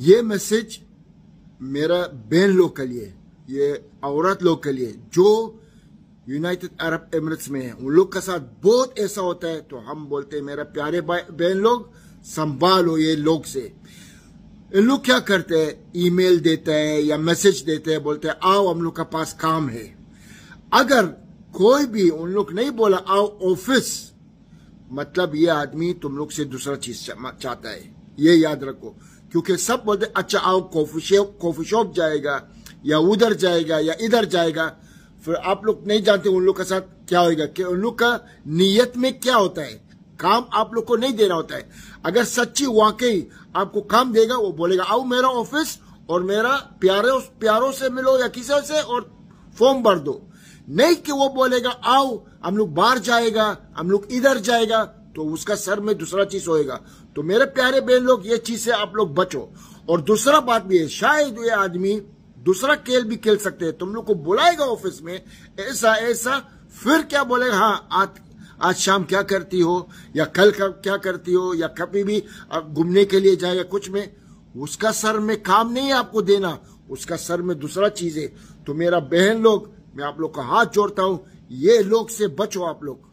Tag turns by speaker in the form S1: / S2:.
S1: ये मैसेज मेरा बहन लोग के लिए ये औरत लोग के लिए जो यूनाइटेड अरब एमरेट्स में है उन लोग के साथ बहुत ऐसा होता है तो हम बोलते हैं मेरा प्यारे बहन लोग संभालो ये लोग से इन लोग क्या करते हैं ईमेल देते हैं या मैसेज देते हैं बोलते हैं आओ हम लोग के पास काम है अगर कोई भी उन लोग नहीं बोला आओ ऑफिस मतलब ये आदमी तुम लोग से दूसरा चीज चाहता है ये याद रखो क्योंकि सब बोलते अच्छा आओ कॉफी कॉफी शॉप जाएगा या उधर जाएगा या इधर जाएगा फिर आप लोग नहीं जानते उन लोग के साथ क्या होगा कि उन लोग का नीयत में क्या होता है काम आप लोग को नहीं देना होता है अगर सच्ची वाकई आपको काम देगा वो बोलेगा आओ मेरा ऑफिस और मेरा प्यारे प्यारों से मिलो या किसी से और फॉर्म भर दो नहीं कि वो बोलेगा आओ हम लोग बाहर जाएगा हम लोग इधर जाएगा तो उसका सर में दूसरा चीज होएगा तो मेरे प्यारे बहन लोग ये चीज से आप लोग बचो और दूसरा बात भी है शायद ये आदमी दूसरा खेल भी खेल सकते हैं तुम लोग को बुलाएगा ऑफिस में ऐसा ऐसा फिर क्या बोलेगा हाँ आज आज शाम क्या करती हो या कल क्या करती हो या कभी भी घूमने के लिए जाए या कुछ में उसका सर में काम नहीं है आपको देना उसका सर में दूसरा चीज है तो मेरा बहन लोग मैं आप लोग का हाथ जोड़ता हूं ये लोग से बचो आप लोग